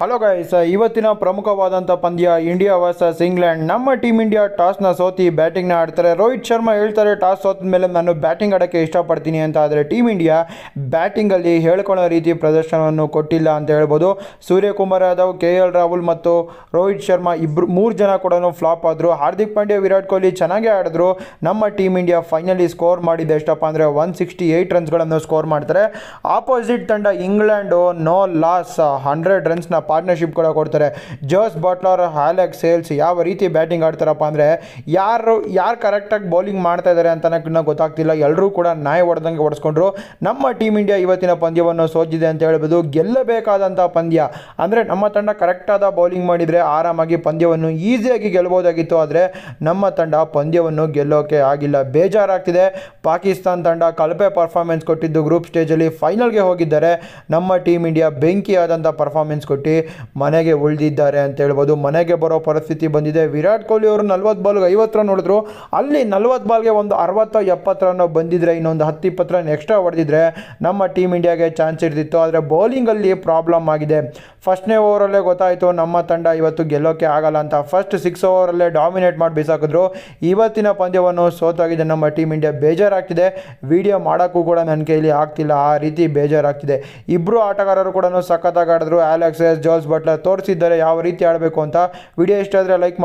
hello guys ಇವತ್ತಿನ ಪ್ರಮುಖವಾದಂಥ ಪಂದ್ಯ ಇಂಡಿಯಾ ವರ್ಸಸ್ ಇಂಗ್ಲೆಂಡ್ ನಮ್ಮ ಟೀಮ್ ಇಂಡಿಯಾ ಟಾಸ್ನ ಸೋತಿ ಬ್ಯಾಟಿಂಗ್ನ ಆಡ್ತಾರೆ ರೋಹಿತ್ ಶರ್ಮಾ ಹೇಳ್ತಾರೆ ಟಾಸ್ ಸೋತ ಮೇಲೆ ನಾನು ಬ್ಯಾಟಿಂಗ್ ಆಡೋಕ್ಕೆ ಇಷ್ಟಪಡ್ತೀನಿ ಅಂತ ಆದರೆ ಟೀಮ್ ಇಂಡಿಯಾ ಬ್ಯಾಟಿಂಗಲ್ಲಿ ಹೇಳ್ಕೊಳ್ಳೋ ರೀತಿ ಪ್ರದರ್ಶನವನ್ನು ಕೊಟ್ಟಿಲ್ಲ ಅಂತ ಹೇಳ್ಬೋದು ಸೂರ್ಯಕುಮಾರ್ ಯಾದವ್ ಕೆ ಎಲ್ ರಾಹುಲ್ ಮತ್ತು ರೋಹಿತ್ ಶರ್ಮಾ ಇಬ್ಬರು ಮೂರು ಜನ ಕೂಡ ಫ್ಲಾಪ್ ಆದರು ಹಾರ್ದಿಕ್ ಪಾಂಡ್ಯ ವಿರಾಟ್ ಕೊಹ್ಲಿ ಚೆನ್ನಾಗೇ ಆಡಿದ್ರು ನಮ್ಮ ಟೀಮ್ ಇಂಡಿಯಾ ಫೈನಲಿ ಸ್ಕೋರ್ ಮಾಡಿದ್ದು ಎಷ್ಟಪ್ಪ ಅಂದರೆ ಒನ್ ಸಿಕ್ಸ್ಟಿ ಏಯ್ಟ್ ರನ್ಸ್ಗಳನ್ನು ಸ್ಕೋರ್ ಮಾಡ್ತಾರೆ ಆಪೋಸಿಟ್ ತಂಡ ಇಂಗ್ಲೆಂಡು ನೋ ಲಾಸ್ ಹಂಡ್ರೆಡ್ ರನ್ಸ್ನ ಪಾರ್ಟ್ನರ್ಶಿಪ್ ಕೂಡ ಕೊಡ್ತಾರೆ ಜೋಸ್ ಬಟ್ಲರ್ ಹ್ಯಾಲೆಕ್ ಸೇಲ್ಸ್ ಯಾವ ರೀತಿ ಬ್ಯಾಟಿಂಗ್ ಆಡ್ತಾರಪ್ಪ ಅಂದರೆ ಯಾರು ಯಾರು ಕರೆಕ್ಟಾಗಿ ಬೌಲಿಂಗ್ ಮಾಡ್ತಾ ಇದ್ದಾರೆ ಅಂತ ನನಗೆ ಗೊತ್ತಾಗ್ತಿಲ್ಲ ಎಲ್ಲರೂ ಕೂಡ ನಾಯಿ ಹೊಡೆದಂಗೆ ಹೊಡೆಸ್ಕೊಂಡ್ರು ನಮ್ಮ ಟೀಮ್ ಇಂಡಿಯಾ ಇವತ್ತಿನ ಪಂದ್ಯವನ್ನು ಸೋಜಿದೆ ಅಂತ ಹೇಳ್ಬೋದು ಗೆಲ್ಲಬೇಕಾದಂಥ ಪಂದ್ಯ ಅಂದರೆ ನಮ್ಮ ತಂಡ ಕರೆಕ್ಟಾದ ಬೌಲಿಂಗ್ ಮಾಡಿದರೆ ಆರಾಮಾಗಿ ಪಂದ್ಯವನ್ನು ಈಸಿಯಾಗಿ ಗೆಲ್ಬೋದಾಗಿತ್ತು ಆದರೆ ನಮ್ಮ ತಂಡ ಪಂದ್ಯವನ್ನು ಗೆಲ್ಲೋಕೆ ಆಗಿಲ್ಲ ಬೇಜಾರಾಗ್ತಿದೆ ಪಾಕಿಸ್ತಾನ ತಂಡ ಕಳಪೆ ಪರ್ಫಾರ್ಮೆನ್ಸ್ ಕೊಟ್ಟಿದ್ದು ಗ್ರೂಪ್ ಸ್ಟೇಜಲ್ಲಿ ಫೈನಲ್ಗೆ ಹೋಗಿದ್ದಾರೆ ನಮ್ಮ ಟೀಮ್ ಇಂಡಿಯಾ ಬೆಂಕಿಯಾದಂಥ ಪರ್ಫಾರ್ಮೆನ್ಸ್ ಕೊಟ್ಟು ಮನೆಗೆ ಉಳಿದಿದ್ದಾರೆ ಅಂತ ಹೇಳ್ಬೋದು ಮನೆಗೆ ಬರೋ ಪರಿಸ್ಥಿತಿ ಬಂದಿದೆ ವಿರಾಟ್ ಕೊಹ್ಲಿ ಅವರು ನಲ್ವತ್ತು ಬಾಲ್ಗೆ ಐವತ್ತು ರನ್ ಹೊಡೆದ್ರು ಅಲ್ಲಿ ನಲ್ವತ್ತು ಬಾಲ್ಗೆ ಒಂದು ಅರವತ್ತು ಎಪ್ಪತ್ತು ರನ್ ಬಂದಿದ್ರೆ ಇನ್ನೊಂದು ಹತ್ತು ಇಪ್ಪತ್ತು ರನ್ ಎಕ್ಸ್ಟ್ರಾ ಹೊಡೆದಿದ್ರೆ ನಮ್ಮ ಟೀಮ್ ಇಂಡಿಯಾಗೆ ಚಾನ್ಸ್ ಇರ್ತಿತ್ತು ಆದರೆ ಬೌಲಿಂಗಲ್ಲಿ ಪ್ರಾಬ್ಲಮ್ ಆಗಿದೆ ಫಸ್ಟ್ನೇ ಓವರಲ್ಲೇ ಗೊತ್ತಾಯಿತು ನಮ್ಮ ತಂಡ ಇವತ್ತು ಗೆಲ್ಲೋಕೆ ಆಗಲ್ಲ ಅಂತ ಫಸ್ಟ್ ಸಿಕ್ಸ್ ಓವರಲ್ಲೇ ಡಾಮಿನೇಟ್ ಮಾಡಿ ಬಿಸಾಕಿದ್ರು ಇವತ್ತಿನ ಪಂದ್ಯವನ್ನು ಸೋತಾಗಿದೆ ನಮ್ಮ ಟೀಮ್ ಇಂಡಿಯಾ ಬೇಜಾರಾಗ್ತಿದೆ ವಿಡಿಯೋ ಮಾಡೋಕ್ಕೂ ಕೂಡ ನನ್ನ ಕೈಲಿ ಆಗ್ತಿಲ್ಲ ಆ ರೀತಿ ಬೇಜಾರಾಗ್ತಿದೆ ಇಬ್ಬರು ಆಟಗಾರರು ಕೂಡ ಸಖತ್ತಾಗಿ ಆಡಿದ್ರು ಎಸ್ ಜಾರ್ಜ್ ಬಟ್ಲರ್ ತೋರಿಸಿದ್ದಾರೆ ಯಾವ ರೀತಿ ಆಡಬೇಕು ಅಂತ ವಿಡಿಯೋ ಇಷ್ಟ ಆದರೆ ಲೈಕ್ ಮಾಡಿ